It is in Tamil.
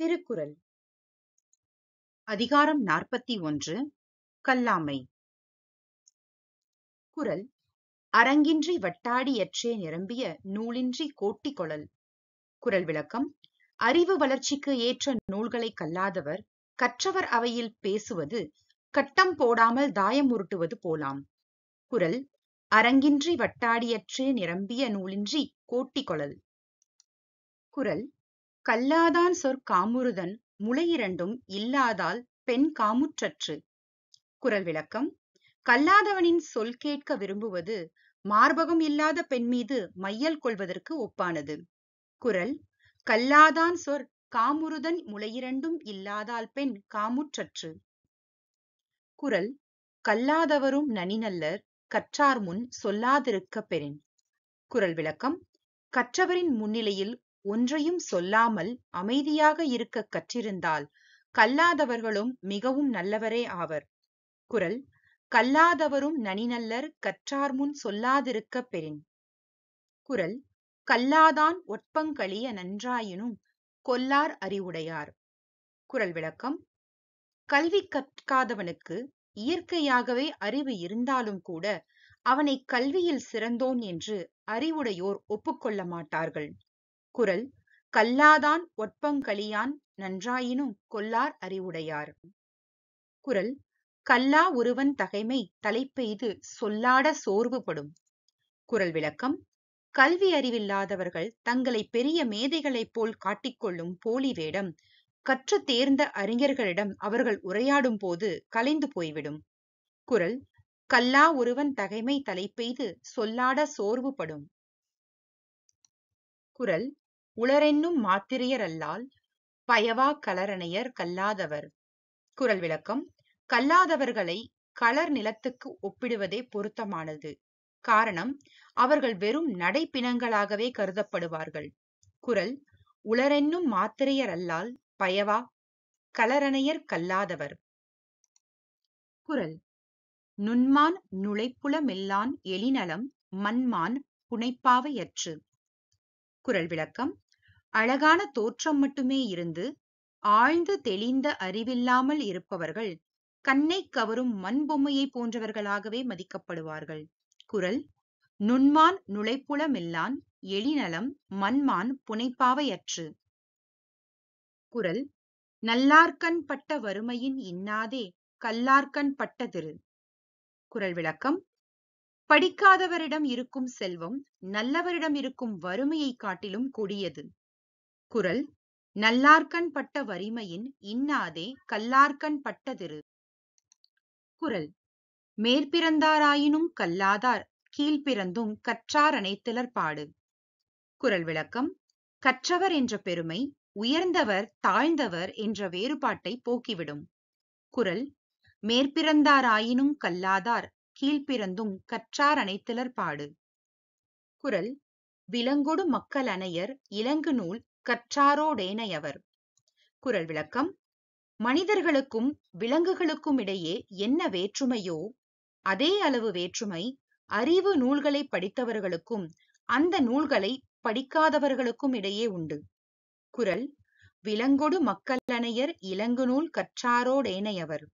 திருக்குறள் அதிகாரம் நாற்பத்தி ஒன்று கல்லாமை குரல் அரங்கின்றி வட்டாடியற்றே நிரம்பிய நூலின்றி கோட்டி கொழல் குரல் விளக்கம் அறிவு வளர்ச்சிக்கு ஏற்ற நூல்களை கல்லாதவர் கற்றவர் அவையில் பேசுவது கட்டம் போடாமல் தாயம் உருட்டுவது போலாம் குரல் அரங்கின்றி வட்டாடியற்றே நிரம்பிய நூலின்றி கோட்டி கொழல் குரல் கல்லாதான் சொற் காமுறுதன் முளையிரண்டும் இல்லாதால் பெண் காமுற்றற்று குரல் விளக்கம் கல்லாதவனின் சொல் கேட்க விரும்புவது மார்பகம் இல்லாத பெண் மீது மையல் கொள்வதற்கு ஒப்பானது குரல் கல்லாதான் சொற் காமுறுதன் முளையிரண்டும் இல்லாதால் பெண் காமுற்றற்று குரல் கல்லாதவரும் நனிநல்லர் கற்றார் முன் சொல்லாதிருக்க பெறின் குரல் விளக்கம் கற்றவரின் முன்னிலையில் ஒன்றையும் சொல்லாமல் அமைதியாக இருக்கக் கற்றிருந்தால் கல்லாதவர்களும் மிகவும் நல்லவரே ஆவர் குரல் கல்லாதவரும் நனிநல்லர் கற்றார்முன் சொல்லாதிருக்க பெறின் குரல் கல்லாதான் ஒட்பங்களிய நன்றாயினும் கொல்லார் அறிவுடையார் குரல் விளக்கம் கல்வி கற்காதவனுக்கு இயற்கையாகவே அறிவு இருந்தாலும் கூட அவனை கல்வியில் சிறந்தோன் என்று அறிவுடையோர் ஒப்புக்கொள்ள மாட்டார்கள் குரல் கல்லாதான் ஒற்பங்களியான் நன்றாயினும் கொல்லார் அறிவுடையார் குரல் கல்லா ஒருவன் தகைமை தலைப்பெய்து சொல்லாட சோர்வுபடும் குரல் விளக்கம் கல்வி அறிவில்லாதவர்கள் தங்களை பெரிய மேதைகளைப் போல் காட்டிக்கொள்ளும் போலி வேடம் கற்று தேர்ந்த அறிஞர்களிடம் அவர்கள் உரையாடும் போது கலைந்து போய்விடும் குரல் கல்லா ஒருவன் தகைமை தலைப்பெய்து சொல்லாட சோர்வுபடும் குரல் உளரென்னும் மாத்திரையர் அல்லால் பயவா கலரணையர் கல்லாதவர். குரல் விளக்கம் கல்லாதவர்களை களர் நிலத்துக்கு ஒப்பிடுவதே பொருத்தமானது. காரணம் அவர்கள் வெறும் நடைப்பிணங்களாகவே கருதப்படுவார்கள். குரல் உளரென்னும் மாத்திரையர் அல்லால் பயவா கலரணையர் கல்லாதவர். குரல் நுண்மான் நுழைப்புலமெல்லான் மெல்லான் எழினலம் மன்மாண் புனைப்பாவை யற்று. விளக்கம் அழகான தோற்றம் மட்டுமே இருந்து ஆழ்ந்து தெளிந்த அறிவில்லாமல் இருப்பவர்கள் கண்ணை கவரும் மண் பொம்மையை போன்றவர்களாகவே மதிக்கப்படுவார்கள் குரல் நுண்மான் நுழைப்புலமில்லான் எழிநலம் மண்மான் புனைப்பாவையற்று குரல் நல்லார்கண் பட்ட வறுமையின் இன்னாதே கல்லார்கண் பட்ட திரு குரல் விளக்கம் படிக்காதவரிடம் இருக்கும் செல்வம் நல்லவரிடம் இருக்கும் வறுமையை காட்டிலும் கொடியது குரல் நல்லார்கண் பட்ட வறிமையின் இன்னாதே கல்லார்கண் பட்டதிரு. குரல் மேற்பிறந்தாராயினும் கல்லாதார் கீழ்பிறந்தும் கற்றார் அனைத்திலர் பாடு. குரல் விளக்கம் கற்றவர் என்ற பெருமை உயர்ந்தவர் தாழ்ந்தவர் என்ற வேறுபாட்டை போக்கிவிடும். குரல் மேற்பிறந்தாராயினும் கல்லாதார் கீழ்ப்பிறந்தும் கற்றார் அனைத்திலர் பாடு. குரல் விலங்கொடு மக்கள் இலங்கு நூல் கற்றாரோடேனையவர் குரல் விளக்கம் மனிதர்களுக்கும் விலங்குகளுக்கும் இடையே என்ன வேற்றுமையோ அதே அளவு வேற்றுமை அறிவு நூல்களை படித்தவர்களுக்கும் அந்த நூல்களை படிக்காதவர்களுக்கும் இடையே உண்டு குரல் விலங்கொடு மக்களனையர் நூல் கற்றாரோடேனையவர்